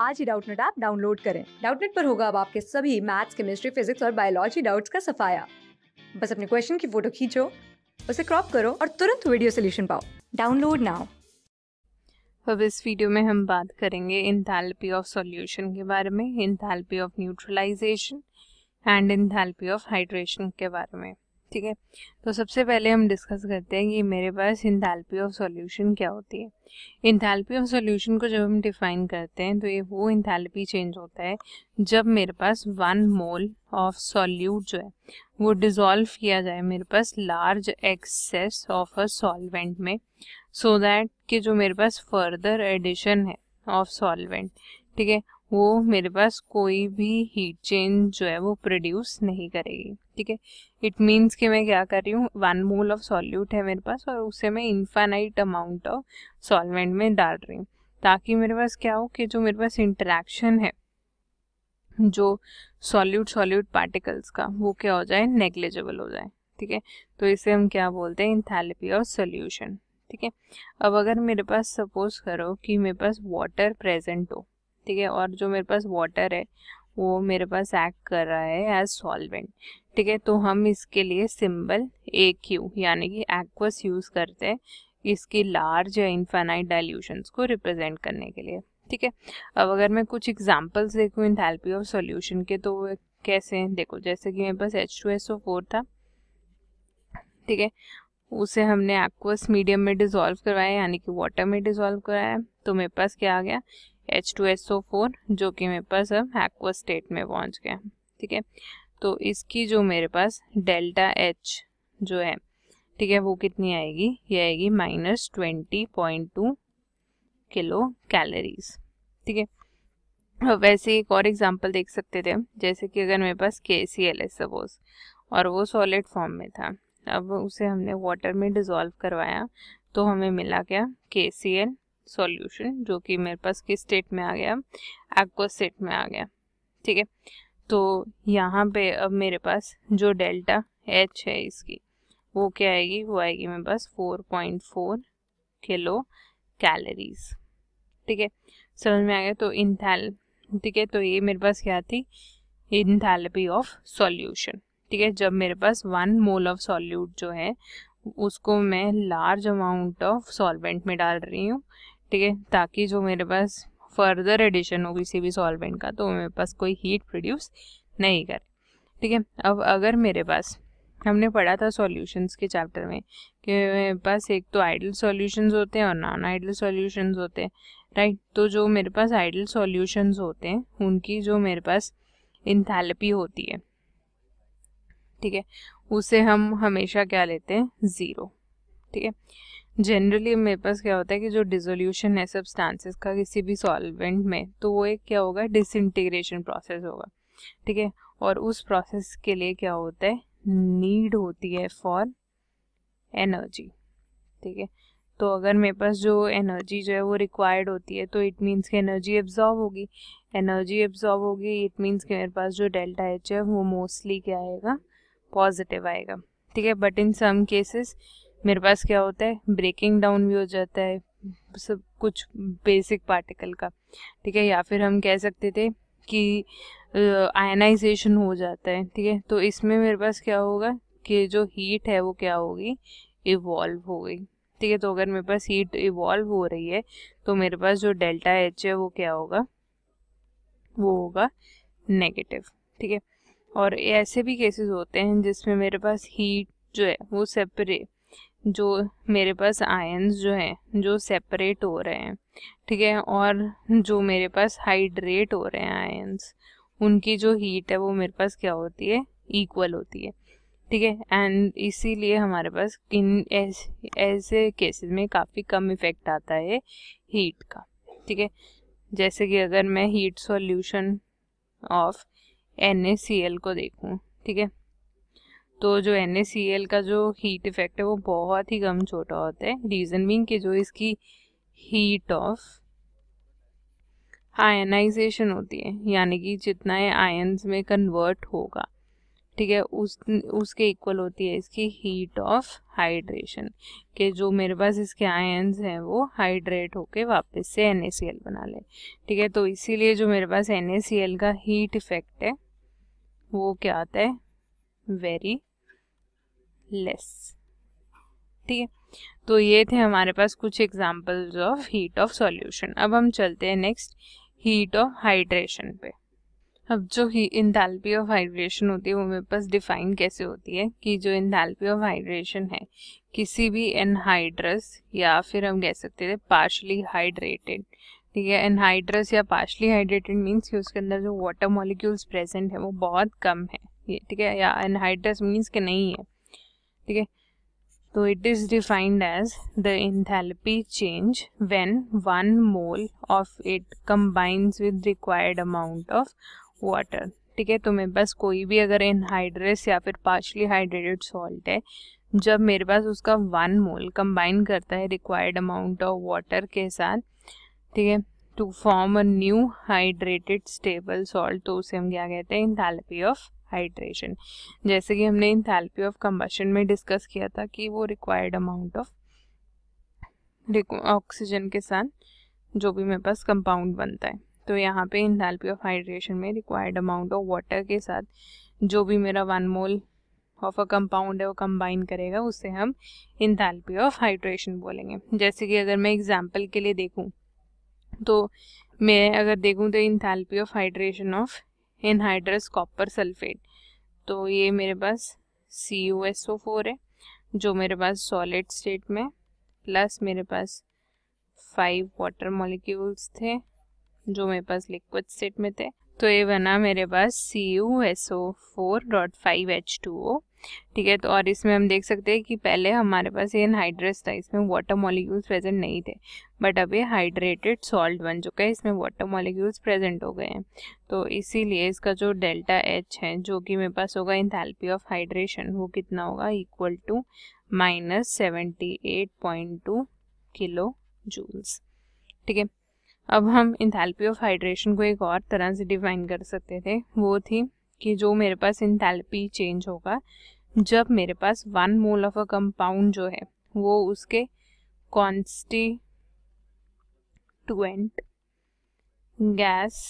आज ही Doubtnut app download करें डाउटनेट पर होगा अब आपके सभी मैथ्स केमिस्ट्री फिजिक्स और बायोलॉजी डाउट्स का सफाया बस अपने क्वेश्चन की फोटो खींचो उसे क्रॉप करो और तुरंत वीडियो सोल्यूशन पाओ डाउनलोड नाउ अब इस वीडियो में हम बात करेंगे इंथैल्पी ऑफ सॉल्यूशन के बारे में enthalpy of neutralisation and enthalpy of hydration के बारे में ठीक है तो सबसे पहले हम डिस्कस करते हैं कि मेरे पास इंथैल्पी ऑफ सॉल्यूशन क्या होती है इंथैल्पी ऑफ सॉल्यूशन को जब हम डिफाइन करते हैं तो ये वो इंथैल्पी चेंज होता है जब मेरे पास वन मोल ऑफ सॉल्यूट जो है वो डिजोल्व किया जाए मेरे पास large excess of a solvent में सो so दैट कि जो मेरे पास फर्दर एडिशन है ऑफ सॉल्वेंट ठीक है वो मेरे पास कोई भी हीट चेंज जो है वो प्रोड्यूस नहीं करेगी ठीक है इट मीन्स कि मैं क्या कर रही हूँ वन मोल ऑफ सॉल्यूट है मेरे पास और उसे मैं इन्फाइनाइट अमाउंट ऑफ सॉल्वेंट में डाल रही हूँ ताकि मेरे पास क्या हो कि जो मेरे पास इंटरेक्शन है जो सॉल्यूट सॉल्यूट पार्टिकल्स का वो क्या हो जाए नेग्लेजेबल हो जाए ठीक है तो इसे हम क्या बोलते हैं इंथेलपी और सोल्यूशन ठीक है अब अगर मेरे पास सपोज करो कि मेरे पास वाटर प्रेजेंट हो ठीक है और जो मेरे पास वाटर है वो मेरे पास एक्ट कर रहा है एज सॉल्वेंट ठीक है तो हम इसके लिए सिंबल ए क्यू यानी कि एक्वस यूज़ करते हैं इसकी लार्ज या इनफाइनाइट डाइल्यूशंस को रिप्रेजेंट करने के लिए ठीक है अब अगर मैं कुछ एग्जांपल्स देखूँ इंथैल्पी ऑफ सॉल्यूशन के तो कैसे हैं देखो जैसे कि मेरे पास H two S O four था ठीक है उसे हमने एक्वस मीडियम में डिजोल्व करवाया यानी कि वाटर में डिजोल्व कराया तो मेरे पास क्या आ गया H two S O four जो कि मेरे पास अब एक्वा स्टेट में पहुंच गया ठीक है तो इसकी जो मेरे पास डेल्टा एच जो है ठीक है वो कितनी आएगी ये आएगी minus twenty point two kilo calories ठीक है वैसे एक और एग्जांपल देख सकते थे जैसे कि अगर मेरे पास के सी एल है सपोज और वो सॉलिड फॉर्म में था अब उसे हमने वाटर में डिज़ोल्व करवाया तो हमें मिला क्या के सी एल सॉल्यूशन जो कि मेरे पास किस स्टेट में आ गया एक्व स्टेट में आ गया ठीक है तो यहाँ पे अब मेरे पास जो डेल्टा एच है इसकी वो क्या आएगी वो आएगी मेरे पास 4.4 किलो कैलोरीज ठीक है समझ में आ गया तो इन ठीक है तो ये मेरे पास क्या थी इन ऑफ सॉल्यूशन ठीक है जब मेरे पास वन मोल ऑफ सॉल्यूट जो है उसको मैं लार्ज अमाउंट ऑफ सॉल्वेंट में डाल रही हूँ ठीक है ताकि जो मेरे पास फर्दर एडिशन हो किसी भी सॉल्वेंट का तो मेरे पास कोई हीट प्रोड्यूस नहीं करे ठीक है अब अगर मेरे पास हमने पढ़ा था सॉल्यूशंस के चैप्टर में कि मेरे पास एक तो आइडल सॉल्यूशंस होते हैं और नॉन आइडल सॉल्यूशंस होते हैं राइट तो जो मेरे पास आइडल सॉल्यूशंस होते हैं उनकी जो मेरे पास इंथैलेपी होती है ठीक है उसे हम हमेशा क्या लेते हैं ज़ीरो ठीक है जनरली मेरे पास क्या होता है कि जो डिजोल्यूशन है सब्सटेंसेस का किसी भी सॉल्वेंट में तो वो एक क्या होगा डिसइंटीग्रेशन प्रोसेस होगा ठीक है और उस प्रोसेस के लिए क्या होता है नीड होती है फॉर एनर्जी ठीक है तो अगर मेरे पास जो एनर्जी जो है वो रिक्वायर्ड होती है तो इट मीन्स कि एनर्जी एब्जॉर्व होगी एनर्जी एब्जॉर्व होगी इट मीन्स कि मेरे पास जो डेल्टा एच है वो मोस्टली क्या आएगा पॉजिटिव आएगा ठीक है बट इन सम केसेस मेरे पास क्या होता है ब्रेकिंग डाउन भी हो जाता है सब कुछ बेसिक पार्टिकल का ठीक है या फिर हम कह सकते थे कि आयनाइजेशन हो जाता है ठीक है तो इसमें मेरे पास क्या होगा कि जो हीट है वो क्या होगी इवॉल्व हो गई ठीक है तो अगर मेरे पास हीट इवॉल्व हो रही है तो मेरे पास जो डेल्टा एच है वो क्या होगा वो होगा नेगेटिव ठीक है और ऐसे भी केसेस होते हैं जिसमें मेरे पास हीट जो है वो सेपरेट जो मेरे पास आयंस जो हैं जो सेपरेट हो रहे हैं ठीक है और जो मेरे पास हाइड्रेट हो रहे हैं आयंस उनकी जो हीट है वो मेरे पास क्या होती है इक्वल होती है ठीक है एंड इसीलिए हमारे पास इन ऐसे केसेस में काफ़ी कम इफेक्ट आता है हीट का ठीक है जैसे कि अगर मैं हीट सॉल्यूशन ऑफ एन को देखूँ ठीक है तो जो एन का जो हीट इफेक्ट है वो बहुत ही कम छोटा होता है रीज़न बिंग कि जो इसकी हीट ऑफ आयनाइजेशन होती है यानी कि जितना ये आयन्स में कन्वर्ट होगा ठीक है उस उसके इक्वल होती है इसकी हीट ऑफ हाइड्रेशन के जो मेरे पास इसके आयन्स हैं वो हाइड्रेट होके वापस से एन बना ले ठीक है तो इसीलिए जो मेरे पास एन का हीट इफेक्ट है वो क्या आता है वेरी लेस ठीक है तो ये थे हमारे पास कुछ examples of heat of solution अब हम चलते हैं नेक्स्ट हीट ऑफ हाइड्रेशन पे अब जो ही इंथैल्पी ऑफ हाइड्रेशन होती है वो मेरे पास डिफाइन कैसे होती है कि जो इंथैल्पी ऑफ हाइड्रेशन है किसी भी एनहाइड्रस या फिर हम कह सकते थे पार्शली हाइड्रेटेड ठीक है एनहाइड्रस या पार्शली हाइड्रेटेड मीन्स कि उसके अंदर जो वाटर मॉलिक्यूल्स प्रेजेंट है वो बहुत कम है ये ठीक है या एनहाइड्रस मीन्स कि नहीं है ठीक है तो it is defined as the enthalpy change when one mole of it combines with required amount of water ठीक है तो मेरे पास कोई भी अगर इनहाइड्रेस या फिर पार्शली हाइड्रेटेड सॉल्ट है जब मेरे पास उसका वन मोल कंबाइन करता है रिक्वायर्ड अमाउंट ऑफ वाटर के साथ ठीक है to form a new hydrated stable salt तो उसे हम क्या कहते हैं इंथेलपी ऑफ हाइड्रेशन जैसे कि हमने इंथैल्पी ऑफ कम्बशन में डिस्कस किया था कि वो रिक्वायर्ड अमाउंट ऑफ ऑक्सीजन के साथ जो भी मेरे पास कंपाउंड बनता है तो यहाँ पे इंथैल्पी ऑफ हाइड्रेशन में रिक्वायर्ड अमाउंट ऑफ वाटर के साथ जो भी मेरा one mole of a compound है वो कंबाइन करेगा उससे हम इंथैल्पी ऑफ हाइड्रेशन बोलेंगे जैसे कि अगर मैं एग्जाम्पल के लिए देखूँ तो मैं अगर देखूँ तो enthalpy of hydration of anhydrous copper sulphate तो ये मेरे पास C U S O four है जो मेरे पास सॉलिड स्टेट में प्लस मेरे पास फाइव वाटर मॉलिक्यूल्स थे जो मेरे पास लिक्विड स्टेट में थे तो ये बना मेरे पास C U S O four dot five H two O ठीक है तो और इसमें हम देख सकते हैं कि पहले हमारे पास ये हाइड्रेस था इसमें वाटर मॉलिक्यूल्स प्रेजेंट नहीं थे बट अब ये हाइड्रेटेड सॉल्ट बन चुका है इसमें वाटर मॉलिक्यूल्स प्रेजेंट हो गए हैं तो इसीलिए इसका जो डेल्टा एच है जो कि मेरे पास होगा इंथैल्पी ऑफ हाइड्रेशन वो कितना होगा equal to minus seventy eight point two kilo joules ठीक है अब हम इंथैल्पी ऑफ हाइड्रेशन को एक और तरह से डिफाइन कर सकते थे वो थी कि जो मेरे पास इंथैल्पी चेंज होगा जब मेरे पास one mole of a compound जो है वो उसके कॉन्स्टिट्यूएंट गैस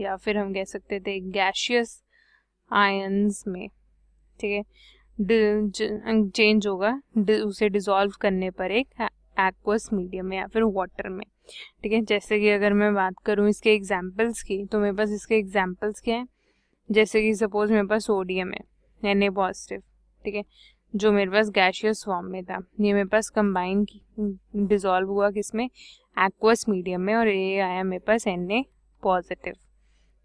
या फिर हम कह सकते थे गैशियस आयंस में ठीक है चेंज होगा उसे डिजोल्व करने पर एक एक्वस मीडियम में या फिर वाटर में ठीक है जैसे कि अगर मैं बात करूँ इसके एग्जाम्पल्स की तो मेरे पास इसके एग्जाम्पल्स क्या हैं जैसे कि सपोज मेरे पास सोडियम है एन ए पॉजिटिव ठीक है जो मेरे पास गैशियस फॉर्म में था ये मेरे पास कंबाइन डिजोल्व हुआ किसमें एक्वस मीडियम में और ये आया मेरे पास एन ए पॉजिटिव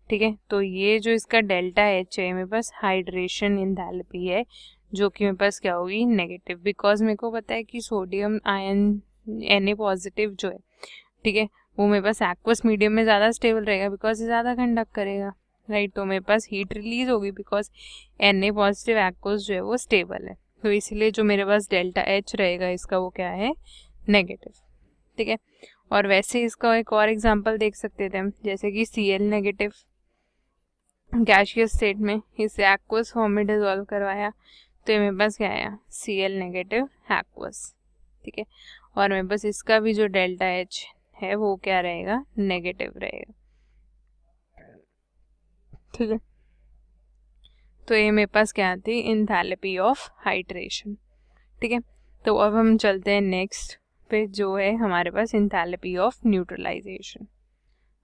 ठीक है तो ये जो इसका डेल्टा एच है मेरे पास हाइड्रेशन इंथैल्पी है जो कि मेरे पास क्या होगी नेगेटिव बिकॉज मेरे को पता है कि sodium ion N A positive जो है ठीक है वो मेरे पास एक्वस मीडियम में ज़्यादा स्टेबल रहेगा बिकॉज ये ज़्यादा कंडक्ट करेगा राइट तो मेरे पास हीट रिलीज होगी because N A positive aqueous जो है वो स्टेबल है तो इसलिए जो मेरे पास डेल्टा एच रहेगा इसका वो क्या है नेगेटिव ठीक है और वैसे इसका एक और एग्जाम्पल देख सकते थे हम जैसे कि C L negative gaseous state में इस एक्वस फॉर्म में डिजोल्व करवाया तो मेरे पास क्या आया सी एल नेगेटिव एक्वस ठीक है और मेरे पास इसका भी जो डेल्टा एच है वो क्या रहेगा नेगेटिव रहेगा ठीक है तो ये मेरे पास क्या थी इन थेलेपी ऑफ हाइड्रेशन ठीक है तो अब हम चलते हैं नेक्स्ट पे जो है हमारे पास थेलेपी ऑफ न्यूट्रलाइजेशन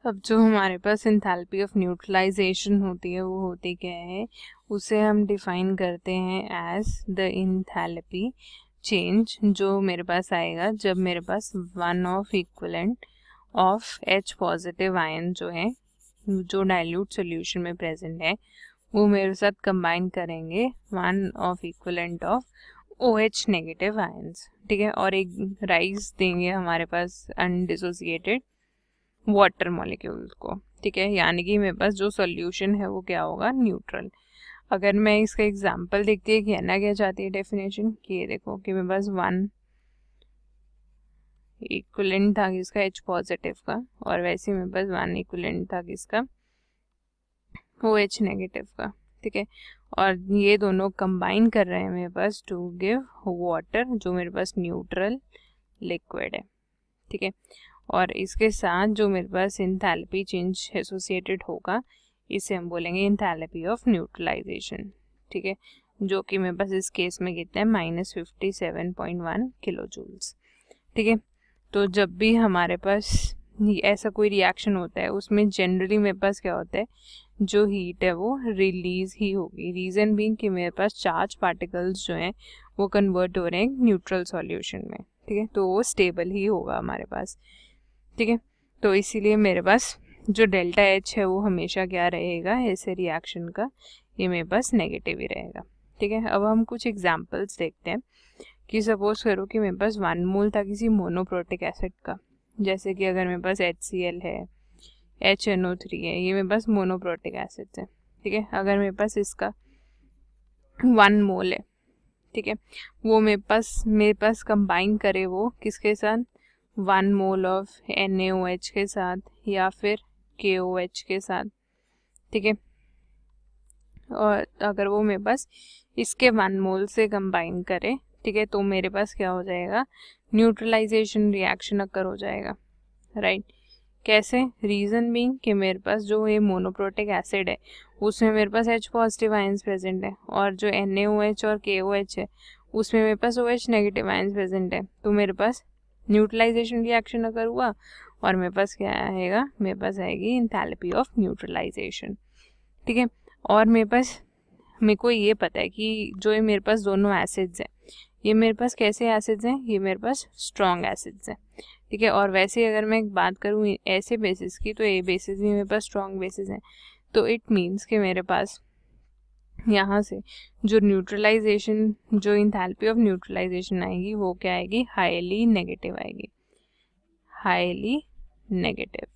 अब जो हमारे पास इंथैल्पी ऑफ न्यूट्रलाइजेशन होती है वो होती क्या है उसे हम डिफाइन करते हैं एज द इंथैल्पी चेंज जो मेरे पास आएगा जब मेरे पास one of equivalent of H positive ion जो है जो डाइल्यूट सोल्यूशन में प्रेजेंट है वो मेरे साथ कंबाइन करेंगे one of equivalent of O H negative ions ठीक है और एक राइस देंगे हमारे पास अनडिसोसिएटेड वाटर मॉलिक्यूल को ठीक है यानी कि मेरे पास जो सोल्यूशन है वो क्या होगा न्यूट्रल अगर मैं इसका एग्जाम्पल देखती है कहना क्या चाहती है डेफिनेशन कि ये देखो कि मेरे पास वन इक्वलेंट था किसका एच पॉजिटिव का और वैसे मेरे पास वन इक्वलेंट था किसका ओ एच नेगेटिव का ठीक है और ये दोनों कंबाइन कर रहे हैं मेरे पास टू गिव वाटर जो मेरे पास न्यूट्रल लिक्विड है ठीक है और इसके साथ जो मेरे पास इंथैल्पी चेंज एसोसिएटेड होगा इसे हम बोलेंगे इंथैल्पी ऑफ न्यूट्रलाइजेशन ठीक है जो कि मेरे पास इस केस में कितना है minus fifty seven point one kilo joules ठीक है तो जब भी हमारे पास ऐसा कोई रिएक्शन होता है उसमें जनरली मेरे पास क्या होता है जो हीट है वो रिलीज ही होगी रीज़न भी कि मेरे पास चार्ज पार्टिकल्स जो हैं वो कन्वर्ट हो रहे हैं न्यूट्रल सॉल्यूशन में ठीक है तो वो स्टेबल ही होगा हमारे पास ठीक है तो इसीलिए मेरे पास जो डेल्टा एच है वो हमेशा क्या रहेगा ऐसे रिएक्शन का ये मेरे पास नेगेटिव ही रहेगा ठीक है अब हम कुछ एग्जाम्पल्स देखते हैं कि सपोज करो कि मेरे पास वन मोल था किसी मोनोप्रोटिक एसिड का जैसे कि अगर मेरे पास एच सी एल है एच एन ओ थ्री है ये मेरे पास मोनोप्रोटिक एसिड है ठीक है अगर मेरे पास इसका वन मोल है ठीक है वो मेरे पास मेरे पास कंबाइन करे वो किसके साथ one mole of N A O H के साथ या फिर के ओ एच के साथ ठीक है और अगर वो मेरे पास इसके वन मोल से कंबाइन करे ठीक है तो मेरे पास क्या हो जाएगा न्यूट्रलाइजेशन रिएक्शन अक्कर हो जाएगा राइट right? कैसे रीज़न बींग कि मेरे पास जो ये मोनोप्रोटिक एसिड है उसमें मेरे पास एच पॉजिटिव आयंस प्रेजेंट है और जो एन और के है उसमें मेरे पास O H negative ions present है तो मेरे पास न्यूट्रलाइजेशन रिएक्शन अगर हुआ और मेरे पास क्या आएगा मेरे पास आएगी इंथैलेपी ऑफ न्यूट्रलाइजेशन ठीक है और मेरे पास मेरे को ये पता है कि जो ये मेरे पास दोनों एसिड्स हैं ये मेरे पास कैसे एसिड्स हैं ये मेरे पास स्ट्रॉन्ग एसिड्स हैं ठीक है और वैसे अगर मैं बात करूँ ऐसे बेसिस की तो ये बेसिस भी मेरे पास स्ट्रॉन्ग बेसिस हैं तो इट मीन्स कि मेरे पास यहाँ से जो न्यूट्रलाइजेशन जो इंथैल्पी ऑफ न्यूट्रलाइजेशन आएगी वो क्या आएगी हाईली नेगेटिव आएगी हाईली नेगेटिव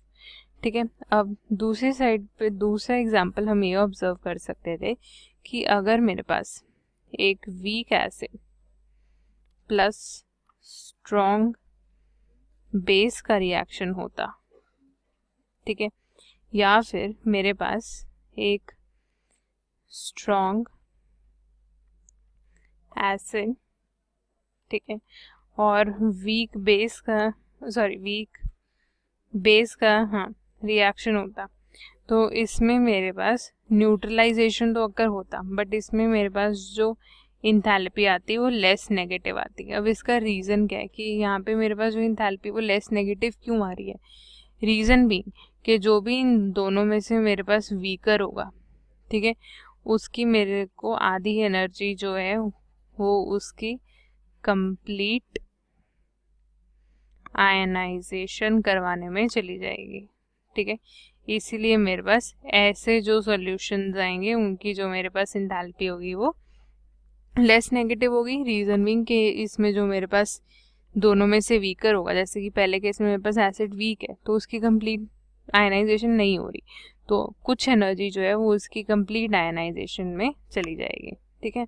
ठीक है अब दूसरी साइड पे दूसरा एग्जांपल हम ये ऑब्जर्व कर सकते थे कि अगर मेरे पास एक weak acid plus strong base का रिएक्शन होता ठीक है या फिर मेरे पास एक स्ट्रोंग एसिड ठीक है और वीक बेस का सॉरी वीक बेस का हाँ रिएक्शन होता तो इसमें मेरे पास न्यूट्रलाइजेशन तो अक्कर होता बट इसमें मेरे पास जो इंथैल्पी आती है वो लेस नेगेटिव आती है अब इसका रीज़न क्या है कि यहाँ पे मेरे पास जो इंथैल्पी वो लेस नेगेटिव क्यों आ रही है रीज़न भी कि जो भी इन दोनों में से मेरे पास वीकर होगा ठीक है उसकी मेरे को आधी एनर्जी जो है वो उसकी कंप्लीट आयनाइजेशन करवाने में चली जाएगी ठीक है इसीलिए मेरे पास ऐसे जो सॉल्यूशंस आएंगे उनकी जो मेरे पास इंथैल्पी होगी वो लेस नेगेटिव होगी रीजन विंग के इसमें जो मेरे पास दोनों में से वीकर होगा जैसे कि पहले केस में मेरे पास एसिड वीक है तो उसकी कंप्लीट आयनाइजेशन नहीं हो रही तो कुछ एनर्जी जो है वो उसकी कंप्लीट आयनाइजेशन में चली जाएगी ठीक है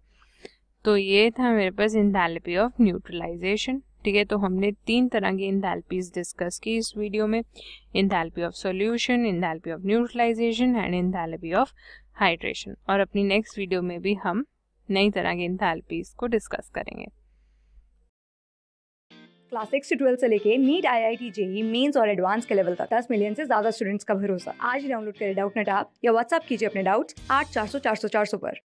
तो ये था मेरे पास इंथैल्पी ऑफ न्यूट्रलाइजेशन ठीक है तो हमने तीन तरह की इंथैल्पीज डिस्कस की इस वीडियो में enthalpy of solution enthalpy of neutralisation and enthalpy of hydration और अपनी नेक्स्ट वीडियो में भी हम नई तरह की इंथैल्पीज को डिस्कस करेंगे क्लास सिक्स से ट्वेल्थ से लेके NEET I I T JEE Mains और एडवांस के लेवल तक दस मिलियन से ज्यादा स्टूडेंट्स का भरोसा आज डाउनलोड करें डाउट नेट ऐप या व्हाट्सअप कीजिए अपने डाउट्स आठ चार सौ चार सौ चार सौ पर